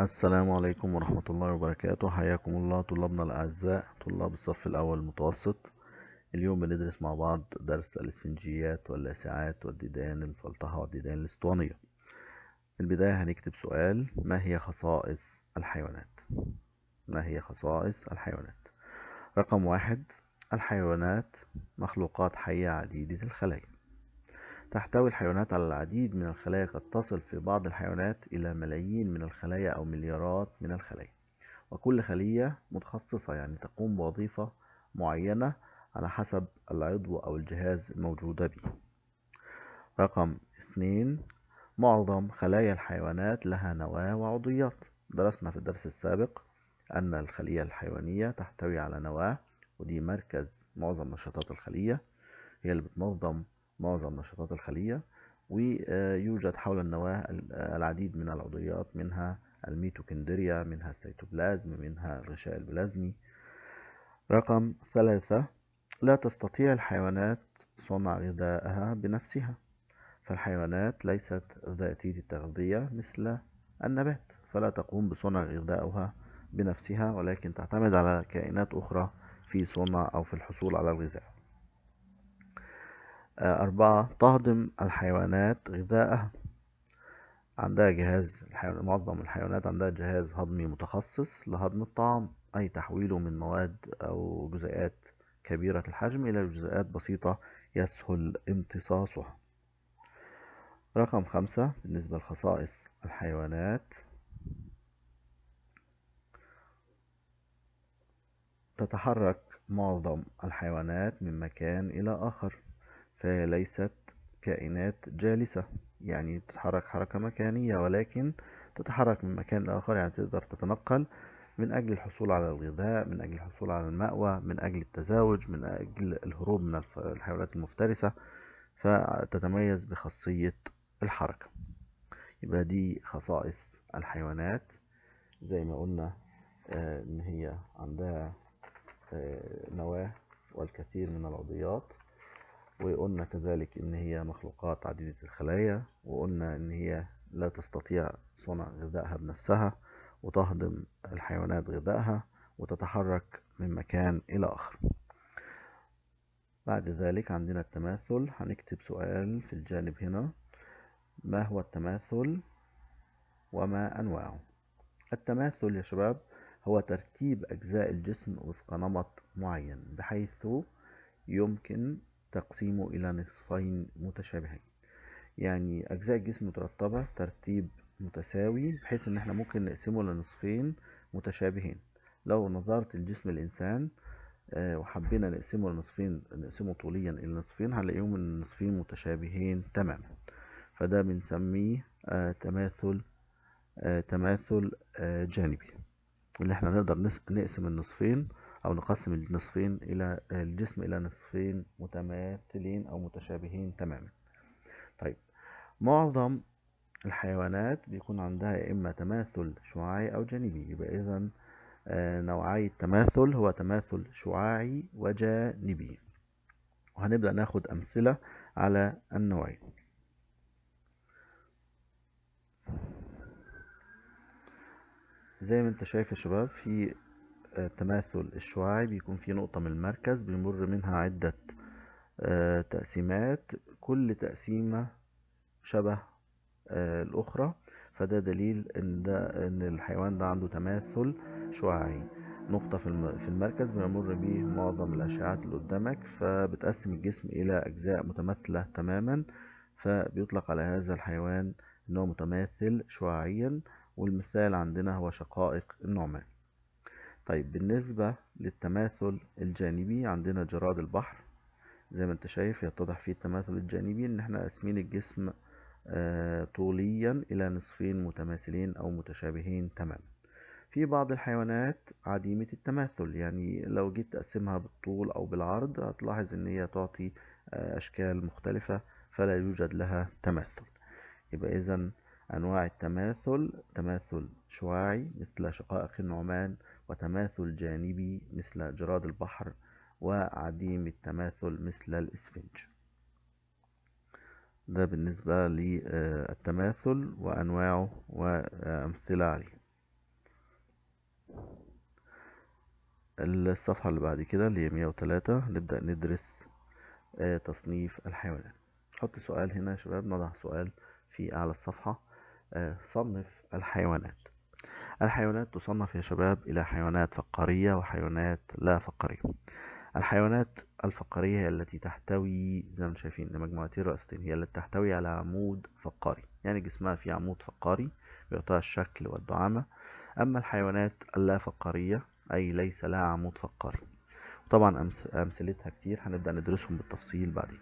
السلام عليكم ورحمة الله وبركاته حياكم الله طلابنا الأعزاء طلاب الصف الأول المتوسط اليوم بندرس مع بعض درس الإسفنجيات واللاسعات والديدان المفلطحة والديدان الأسطوانية في البداية هنكتب سؤال ما هي خصائص الحيوانات ما هي خصائص الحيوانات رقم واحد الحيوانات مخلوقات حية عديدة الخلايا تحتوي الحيوانات على العديد من الخلايا قد تصل في بعض الحيوانات إلى ملايين من الخلايا أو مليارات من الخلايا وكل خلية متخصصة يعني تقوم بوظيفة معينة على حسب العضو أو الجهاز الموجودة به رقم اثنين معظم خلايا الحيوانات لها نواة وعضويات درسنا في الدرس السابق أن الخلية الحيوانية تحتوي على نواة ودي مركز معظم نشاطات الخلية هي اللي بتنظم معظم نشاطات الخلية ويوجد حول النواة العديد من العضويات منها الميتوكندريا منها السيتوبلازم منها الغشاء البلازمي رقم ثلاثة لا تستطيع الحيوانات صنع غذائها بنفسها فالحيوانات ليست ذاتية التغذية مثل النبات فلا تقوم بصنع غذائها بنفسها ولكن تعتمد على كائنات أخرى في صنع أو في الحصول على الغذاء أربعة تهضم الحيوانات غذائها عندها جهاز معظم الحيوانات عندها جهاز هضمي متخصص لهضم الطعام أي تحويله من مواد أو جزيئات كبيرة الحجم إلى جزيئات بسيطة يسهل امتصاصها رقم خمسة بالنسبة لخصائص الحيوانات تتحرك معظم الحيوانات من مكان إلى آخر فهي ليست كائنات جالسة يعني تتحرك حركة مكانية ولكن تتحرك من مكان لآخر يعني تقدر تتنقل من أجل الحصول على الغذاء من أجل الحصول على المأوى من أجل التزاوج من أجل الهروب من الحيوانات المفترسة فتتميز بخاصية الحركة يبقى دي خصائص الحيوانات زي ما قلنا آه، إن هي عندها آه، نواة والكثير من العضيات وقلنا كذلك ان هي مخلوقات عديدة الخلايا وقلنا ان هي لا تستطيع صنع غذائها بنفسها وتهضم الحيوانات غذائها وتتحرك من مكان إلى آخر بعد ذلك عندنا التماثل هنكتب سؤال في الجانب هنا ما هو التماثل وما أنواعه التماثل يا شباب هو ترتيب أجزاء الجسم وفق نمط معين بحيث يمكن تقسيمه إلى نصفين متشابهين يعني أجزاء الجسم مترتبة ترتيب متساوي بحيث إن احنا ممكن نقسمه لنصفين متشابهين لو نظرت لجسم الإنسان آه، وحبينا نقسمه لنصفين نقسمه طوليا إلى نصفين هنلاقيهم النصفين متشابهين تماما فده بنسميه آه، تماثل آه، تماثل جانبي اللي احنا نقدر نقسم النصفين أو نقسم النصفين إلى الجسم إلى نصفين متماثلين أو متشابهين تماما طيب معظم الحيوانات بيكون عندها يا إما تماثل شعاعي أو جانبي يبقى إذا آه، نوعي التماثل هو تماثل شعاعي وجانبي وهنبدأ ناخد أمثلة على النوعين زي ما انت شايف يا شباب في آه، تماثل الشعاعي بيكون فيه نقطة من المركز بيمر منها عدة آه، تقسيمات كل تقسيمة شبه آه، الأخرى فده دليل إن ده إن الحيوان ده عنده تماثل شعاعي نقطة في المركز بيمر بيه معظم الأشعات اللي قدامك فبتقسم الجسم إلى أجزاء متماثلة تماما فبيطلق على هذا الحيوان إنه متماثل شعاعيا والمثال عندنا هو شقائق النعمان طيب بالنسبة للتماثل الجانبي عندنا جراد البحر زي ما انت شايف يتضح فيه التماثل الجانبي ان احنا قاسمين الجسم آه، طوليا الى نصفين متماثلين او متشابهين تماما في بعض الحيوانات عديمة التماثل يعني لو جيت تقسمها بالطول او بالعرض هتلاحظ ان هي تعطي آه، اشكال مختلفة فلا يوجد لها تماثل يبقى اذا انواع التماثل تماثل شعاعي مثل شقائق النعمان وتماثل جانبي مثل جراد البحر وعديم التماثل مثل الإسفنج ده بالنسبة للتماثل آه، وأنواعه وأمثلة عليه الصفحة اللي بعد كده اللي هي 103 نبدأ ندرس آه، تصنيف الحيوانات حط سؤال هنا يا شباب نضع سؤال في أعلى الصفحة آه، صنف الحيوانات الحيوانات تصنف يا شباب إلى حيوانات فقارية وحيوانات لا فقارية الحيوانات الفقارية هي التي تحتوي زي ما شايفين لمجموعتين رئيستين هي التي تحتوي على عمود فقاري يعني جسمها في عمود فقاري بيعطيها الشكل والدعامة أما الحيوانات اللا فقارية أي ليس لها عمود فقاري وطبعا أمثلتها كتير هنبدأ ندرسهم بالتفصيل بعدين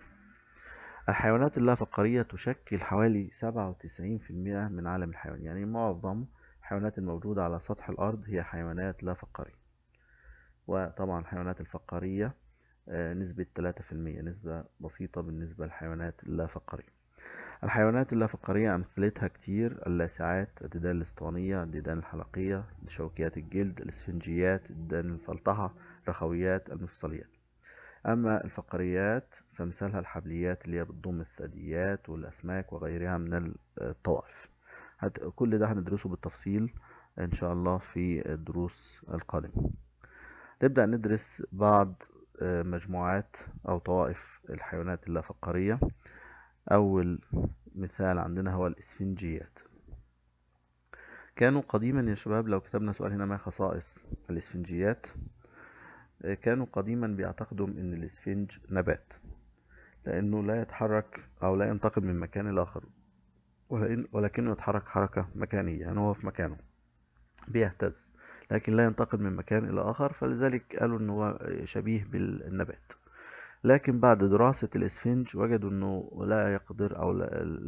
الحيوانات اللا فقارية تشكل حوالي 97% من عالم الحيوان يعني معظم الحيوانات الموجودة على سطح الأرض هي حيوانات لا فقارية وطبعا الحيوانات الفقارية آه، نسبة 3% نسبة بسيطة بالنسبة للحيوانات اللا فقارية الحيوانات اللا فقارية أمثلتها كتير اللاسعات الديدان الاسطوانية الديدان الحلقية شوكيات الجلد الاسفنجيات الديدان الفلطحة الرخويات المفصليات أما الفقريات فمثالها الحبليات اللي هي بتضم الثدييات والأسماك وغيرها من آه، الطوائف هت... كل ده هندرسه بالتفصيل ان شاء الله في الدروس القادمة نبدأ ندرس بعض آه، مجموعات او طوائف الحيوانات اللافقارية اول مثال عندنا هو الاسفنجيات كانوا قديما يا شباب لو كتبنا سؤال هنا ما خصائص الاسفنجيات آه، كانوا قديما بيعتقدوا ان الاسفنج نبات لانه لا يتحرك او لا ينتقل من مكان لاخر ولكنه يتحرك حركة مكانية يعني هو في مكانه بيهتز لكن لا ينتقل من مكان إلى آخر فلذلك قالوا إن هو شبيه بالنبات لكن بعد دراسة الإسفنج وجدوا إنه لا يقدر أو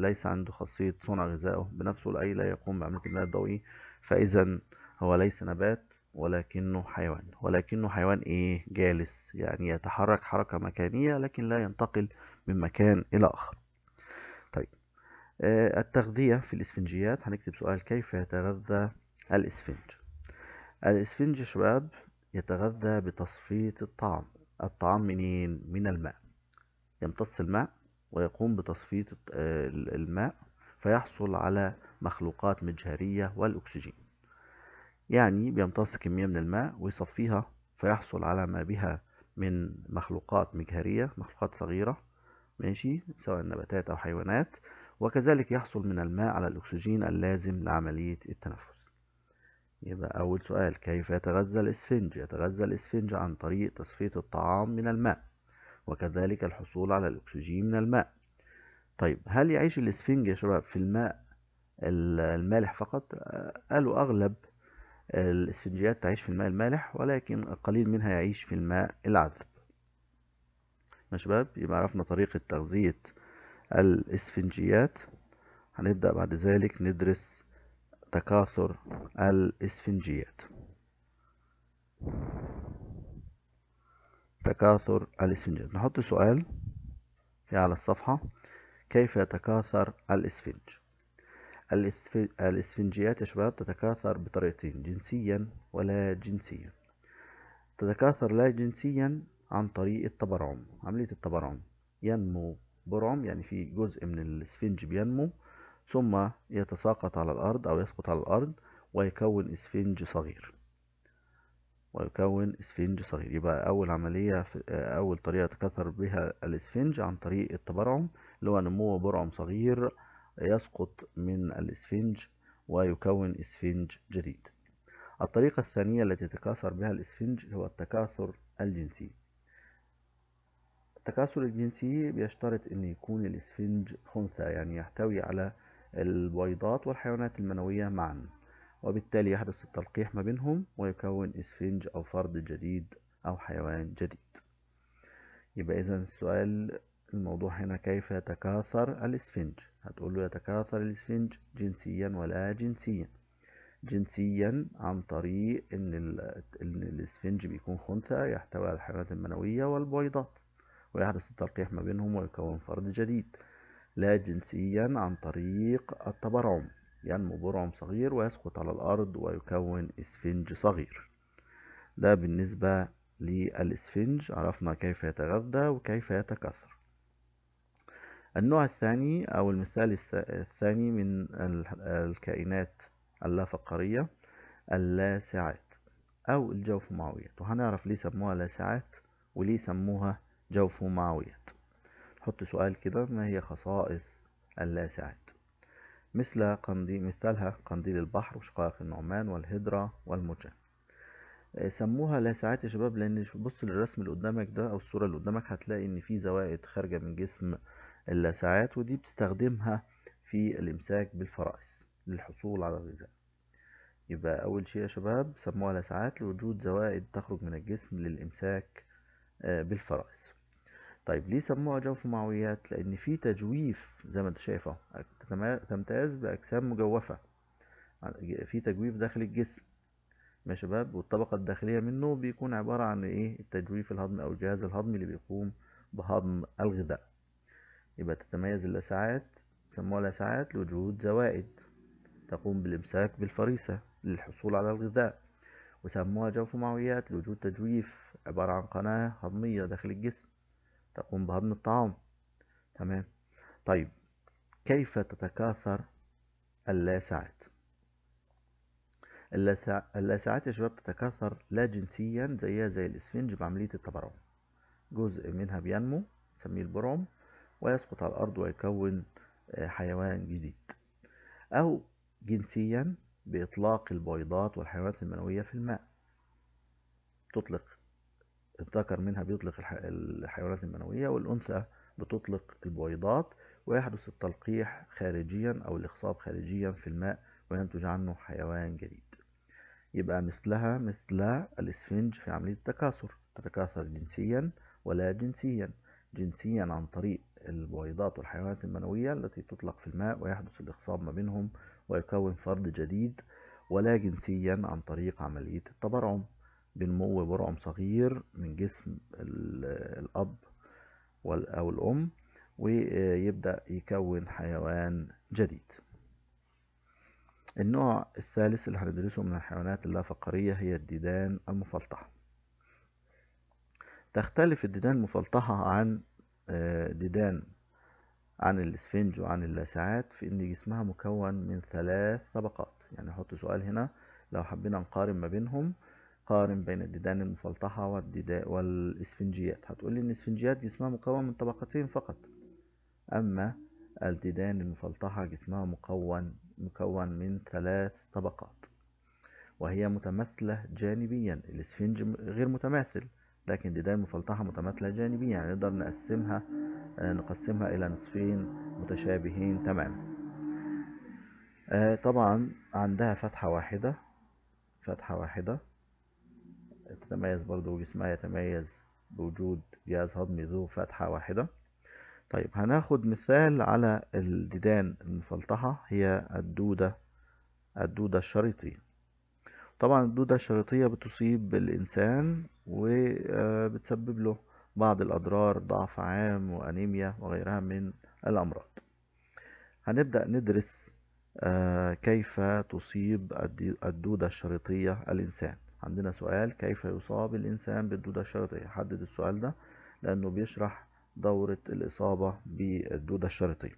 ليس عنده خاصية صنع غذائه بنفسه لأي لا يقوم بعملية البناء الضوئي فإذا هو ليس نبات ولكنه حيوان ولكنه حيوان إيه جالس يعني يتحرك حركة مكانية لكن لا ينتقل من مكان إلى آخر آه، التغذية في الإسفنجيات هنكتب سؤال كيف يتغذى الإسفنج الإسفنج شباب يتغذى بتصفية الطعام الطعام منين؟ إيه؟ من الماء يمتص الماء ويقوم بتصفية آه، الماء فيحصل على مخلوقات مجهرية والأكسجين يعني بيمتص كمية من الماء ويصفيها فيحصل على ما بها من مخلوقات مجهرية مخلوقات صغيرة ماشي سواء نباتات أو حيوانات وكذلك يحصل من الماء على الأكسجين اللازم لعملية التنفس يبقى أول سؤال كيف يتغذى الإسفنج؟ يتغذى الإسفنج عن طريق تصفية الطعام من الماء وكذلك الحصول على الأكسجين من الماء طيب هل يعيش الإسفنج يا شباب في الماء المالح فقط؟ قالوا أغلب الإسفنجيات تعيش في الماء المالح ولكن قليل منها يعيش في الماء العذب يا شباب يبقى عرفنا طريقة تغذية الإسفنجيات هنبدأ بعد ذلك ندرس تكاثر الإسفنجيات تكاثر الإسفنجيات نحط سؤال في على الصفحة كيف يتكاثر الإسفنج الإسفنجيات يا شباب تتكاثر بطريقتين جنسيا ولا جنسيا تتكاثر لا جنسيا عن طريق التبرعم عملية التبرعم ينمو برعم يعني في جزء من الاسفنج بينمو ثم يتساقط على الأرض أو يسقط على الأرض ويكون اسفنج صغير ويكون اسفنج صغير يبقى أول عملية أول طريقة تكاثر بها الاسفنج عن طريق التبرعم اللي هو نمو برعم صغير يسقط من الاسفنج ويكون اسفنج جديد الطريقة الثانية التي تكاثر بها الاسفنج هو التكاثر الجنسي التكاثر الجنسي بيشترط أن يكون الإسفنج خنثى يعني يحتوي على البويضات والحيوانات المنوية معا وبالتالي يحدث التلقيح ما بينهم ويكون إسفنج أو فرد جديد أو حيوان جديد يبقى إذا السؤال الموضوع هنا كيف يتكاثر الإسفنج هتقول له يتكاثر الإسفنج جنسيا ولا جنسيا جنسيا عن طريق إن الإسفنج بيكون خنثى يحتوي على الحيوانات المنوية والبويضات ويحدث التلقيح ما بينهم ويكون فرد جديد لا جنسيا عن طريق التبرعم ينمو يعني برعم صغير ويسقط على الأرض ويكون إسفنج صغير ده بالنسبة للإسفنج عرفنا كيف يتغذى وكيف يتكاثر النوع الثاني أو المثال الثاني من الكائنات اللافقرية اللاسعات أو الجوف معوية وهنعرف ليه سموها لاسعات وليه سموها جوف مع حط سؤال كده ما هي خصائص اللاسعات مثل قنديل مثالها قنديل البحر وشقائق النعمان والهدرة والمجة آه، سموها لاسعات يا شباب لان بص للرسم اللي قدامك ده او الصورة اللي قدامك هتلاقي ان في زوائد خارجة من جسم اللاسعات ودي بتستخدمها في الامساك بالفرائس للحصول على الغذاء يبقى اول شيء يا شباب سموها لاسعات لوجود زوائد تخرج من الجسم للامساك آه، بالفرائس طيب ليه سموها جوف معويات لان في تجويف زي ما انت شايف اهو تمتاز باجسام مجوفه في تجويف داخل الجسم يا شباب والطبقه الداخليه منه بيكون عباره عن ايه التجويف الهضمي او الجهاز الهضمي اللي بيقوم بهضم الغذاء يبقى تتميز اللسعات سموها لسعات لوجود زوائد تقوم بالامساك بالفريسه للحصول على الغذاء وسموها جوف معويات لوجود تجويف عباره عن قناه هضميه داخل الجسم تقوم بهضم الطعام تمام طيب كيف تتكاثر اللاسعات اللاسعات يا شباب تتكاثر لا جنسيا زيها زي الاسفنج بعملية التبرعم جزء منها بينمو نسميه البرعم ويسقط على الأرض ويكون آه، حيوان جديد أو جنسيا بإطلاق البويضات والحيوانات المنوية في الماء تطلق الذكر منها بيطلق الحيوانات المنوية والأنثى بتطلق البويضات ويحدث التلقيح خارجيا أو الإخصاب خارجيا في الماء وينتج عنه حيوان جديد يبقى مثلها مثل الإسفنج في عملية التكاثر تتكاثر جنسيا ولا جنسيا جنسيا عن طريق البويضات والحيوانات المنوية التي تطلق في الماء ويحدث الإخصاب ما بينهم ويكون فرد جديد ولا جنسيا عن طريق عملية التبرعم بنمو برعم صغير من جسم الأب أو الأم ويبدأ يكون حيوان جديد النوع الثالث اللي هندرسه من الحيوانات اللافقرية هي الديدان المفلطحة تختلف الديدان المفلطحة عن آه، ديدان عن الاسفنج وعن اللاسعات في ان جسمها مكون من ثلاث طبقات يعني حط سؤال هنا لو حبينا نقارن ما بينهم قارن بين الديدان المفلطحة والإسفنجيات هتقولي إن الإسفنجيات جسمها مكون من طبقتين فقط أما الديدان المفلطحة جسمها مكون مكون من ثلاث طبقات وهي متماثلة جانبيا الإسفنج غير متماثل لكن ديدان المفلطحة متماثلة جانبيا يعني نقدر نقسمها آه، نقسمها إلى نصفين متشابهين تماما آه، طبعا عندها فتحة واحدة فتحة واحدة تتميز برضو جسمها يتميز بوجود جهاز هضمي ذو فتحة واحدة طيب هناخد مثال على الديدان المفلطحة هي الدودة الدودة الشريطية طبعا الدودة الشريطية بتصيب الإنسان وبتسبب آه، له بعض الأضرار ضعف عام وأنيميا وغيرها من الأمراض هنبدأ ندرس آه، كيف تصيب الدودة الشريطية الإنسان عندنا سؤال كيف يصاب الإنسان بالدودة الشريطية حدد السؤال ده لأنه بيشرح دورة الإصابة بالدودة الشريطية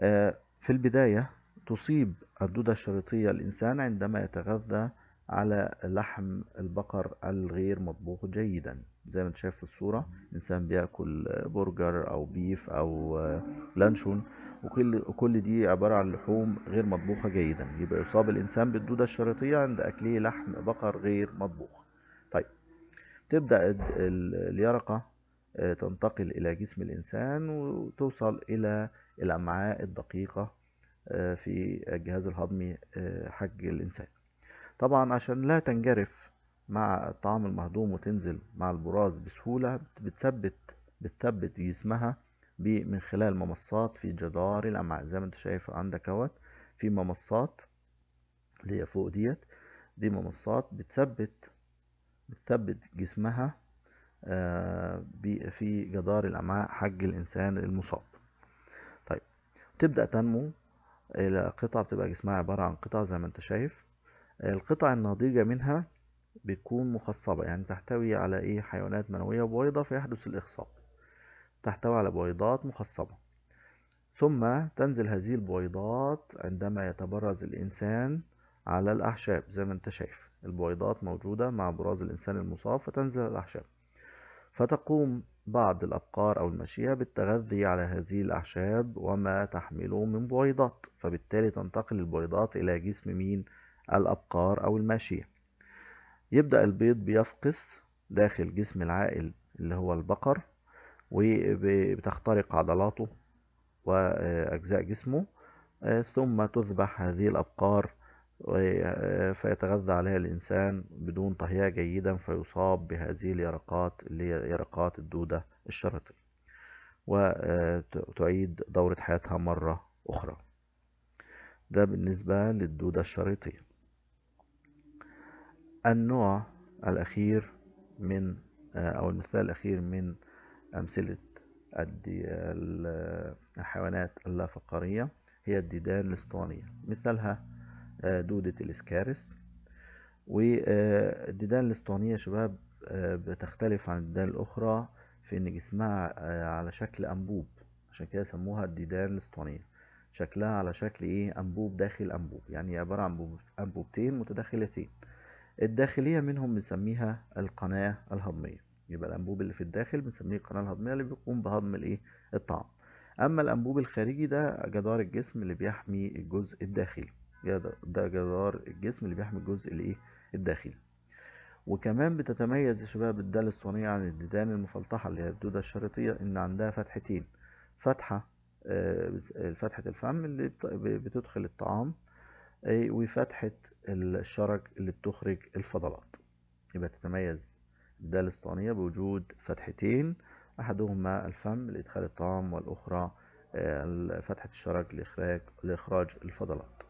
آه، في البداية تصيب الدودة الشريطية الإنسان عندما يتغذى على لحم البقر الغير مطبوخ جيدا زي ما انت شايف في الصورة إنسان بياكل برجر أو بيف أو آه، لانشون وكل كل دي عبارة عن لحوم غير مطبوخة جيدا يبقى يصاب الإنسان بالدودة الشريطية عند أكله لحم بقر غير مطبوخ طيب تبدأ اليرقة آه، تنتقل إلى جسم الإنسان وتوصل إلى الأمعاء الدقيقة آه، في الجهاز الهضمي آه، حج الإنسان طبعا عشان لا تنجرف مع الطعام المهضوم وتنزل مع البراز بسهولة بتثبت بتثبت جسمها من خلال ممصات في جدار الأمعاء زي ما انت شايف عندك اهوت في ممصات اللي هي فوق ديت دي ممصات بتثبت بتثبت جسمها آه، في جدار الأمعاء حج الإنسان المصاب طيب تبدأ تنمو الى قطع بتبقى جسمها عبارة عن قطع زي ما انت شايف القطع الناضجة منها بتكون مخصبة يعني تحتوي على ايه حيوانات منوية وبيضه فيحدث الإخصاب تحتوي على بويضات مخصبة ثم تنزل هذه البويضات عندما يتبرز الإنسان على الأعشاب زي ما انت شايف البويضات موجودة مع براز الإنسان المصاب فتنزل الأعشاب فتقوم بعض الأبقار أو المشية بالتغذي على هذه الأعشاب وما تحمله من بويضات فبالتالي تنتقل البويضات إلى جسم مين الأبقار أو الماشية يبدأ البيض بيفقس داخل جسم العائل اللي هو البقر وبتخترق عضلاته وأجزاء جسمه ثم تذبح هذه الأبقار فيتغذى عليها الإنسان بدون طهية جيدا فيصاب بهذه اليرقات اللي هي يرقات الدودة الشراطيل وتعيد دورة حياتها مرة أخرى ده بالنسبة للدودة الشريطية النوع الأخير من أو المثال الأخير من أمثلة الحيوانات اللافقارية هي الديدان الاسطوانية مثالها آه، دودة الإسكارس والديدان آه، الاسطوانية شباب آه، بتختلف عن الديدان الأخرى في إن جسمها على شكل أنبوب عشان كده سموها الديدان الاسطوانية شكلها على شكل إيه أنبوب داخل أنبوب يعني عبارة عن أنبوبتين متداخلتين الداخلية منهم بنسميها القناة الهضمية يبقى الأنبوب اللي في الداخل بنسميه القناة الهضمية اللي بيقوم بهضم الإيه الطعام أما الأنبوب الخارجي ده جدار الجسم اللي بيحمي الجزء الداخلي ده جدار الجسم اللي بيحمي الجزء الإيه الداخلي وكمان بتتميز يا شباب الدال الصينية عن الديدان المفلطحة اللي هي الدودة الشريطية إن عندها فتحتين فتحة آه، فتحة الفم اللي بتدخل الطعام آه، وفتحة الشرج اللي بتخرج الفضلات يبقى تتميز الدال الاسطوانية بوجود فتحتين أحدهما الفم لإدخال الطعام والأخرى آه، فتحة الشرج لإخراج, لإخراج الفضلات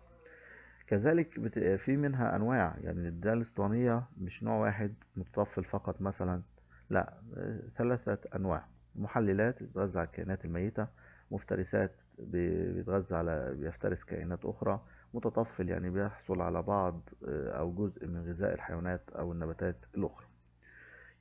كذلك في منها أنواع يعني الدال الاسطوانية مش نوع واحد متطفل فقط مثلا لا آه، ثلاثة أنواع محللات بتغذى على الكائنات الميتة مفترسات بيتغذى على بيفترس كائنات أخرى متطفل يعني بيحصل على بعض آه، أو جزء من غذاء الحيوانات أو النباتات الأخرى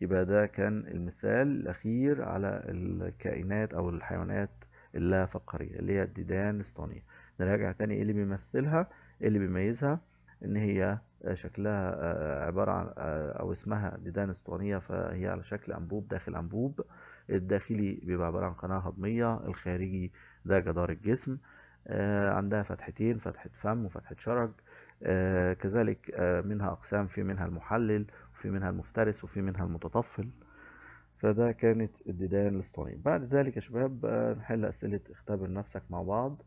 يبقى ده كان المثال الأخير على الكائنات أو الحيوانات اللا فقرية اللي هي الديدان السطانية نراجع تاني ايه اللي بيمثلها ايه اللي بيميزها ان هي شكلها آه، عبارة عن آه، او اسمها ديدان اسطوانية فهي على شكل انبوب داخل انبوب الداخلي بيبقى عبارة عن قناة هضمية الخارجي ده جدار الجسم آه، عندها فتحتين فتحة فم وفتحة شرج كذلك منها اقسام في منها المحلل وفي منها المفترس وفي منها المتطفل فده كانت الديدان الاسطوانية بعد ذلك يا شباب آه، نحل أسئلة اختبر نفسك مع بعض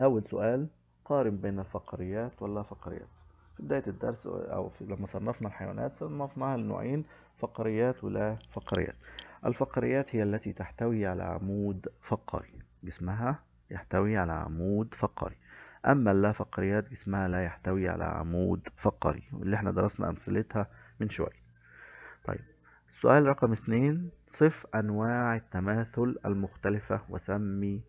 أول سؤال قارن بين الفقريات ولا فقريات في بداية الدرس أو في لما صنفنا الحيوانات صنفناها لنوعين فقريات ولا فقريات الفقريات هي التي تحتوي على عمود فقري جسمها يحتوي على عمود فقري أما اللافقريات جسمها لا يحتوي على عمود فقري واللي احنا درسنا أمثلتها من شوية طيب السؤال رقم اثنين صف أنواع التماثل المختلفة وسمي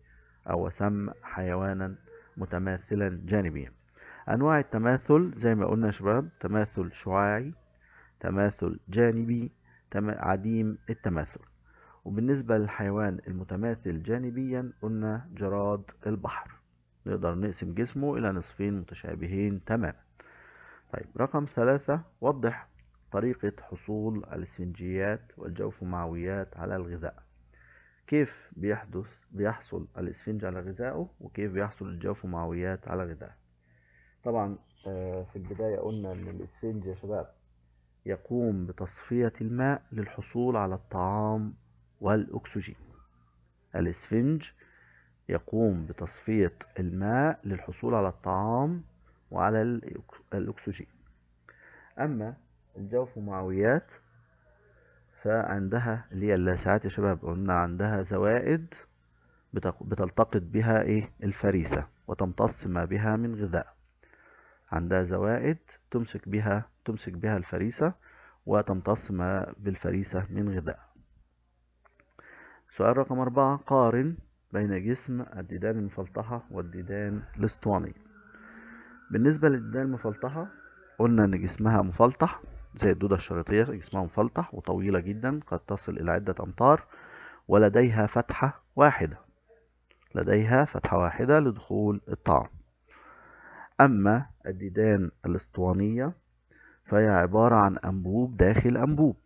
أو سم حيوانا متماثلا جانبيا أنواع التماثل زي ما قلنا يا شباب تماثل شعاعي تماثل جانبي تم... عديم التماثل وبالنسبة للحيوان المتماثل جانبيا قلنا جراد البحر نقدر نقسم جسمه إلى نصفين متشابهين تماما طيب رقم ثلاثة وضح طريقة حصول الإسفنجيات والجوف معويات على الغذاء كيف بيحدث بيحصل الإسفنج على غذائه وكيف بيحصل الجوف معويات على غذائه طبعا آه، في البداية قلنا إن الإسفنج يا شباب يقوم بتصفية الماء للحصول على الطعام والأكسجين الإسفنج يقوم بتصفية الماء للحصول على الطعام وعلى الأكسجين أما الجوف ومعويات فعندها اللي هي اللاسعات يا شباب قلنا عندها زوائد بتلتقط بها إيه الفريسة وتمتص ما بها من غذاء عندها زوائد تمسك بها تمسك بها الفريسة وتمتص ما بالفريسة من غذاء سؤال رقم أربعة قارن بين جسم الديدان المفلطحة والديدان الاسطواني بالنسبة للديدان المفلطحة قلنا ان جسمها مفلطح زي الدودة الشريطية جسمها مفلطح وطويلة جدا قد تصل الى عدة امتار ولديها فتحة واحدة لديها فتحة واحدة لدخول الطعام أما الديدان الاسطوانية فهي عبارة عن أنبوب داخل أنبوب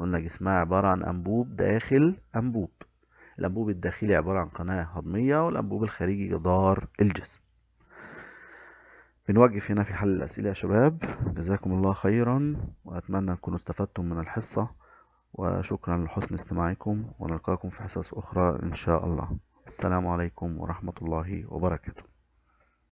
قلنا جسمها عبارة عن أنبوب داخل أنبوب الأنبوب الداخلي عبارة عن قناة هضمية والأنبوب الخارجي جدار الجسم بنوقف هنا في حل الأسئلة يا شباب جزاكم الله خيرا وأتمنى أنكم استفدتم من الحصة وشكرا لحسن استماعكم ونلقاكم في حصص أخرى إن شاء الله السلام عليكم ورحمة الله وبركاته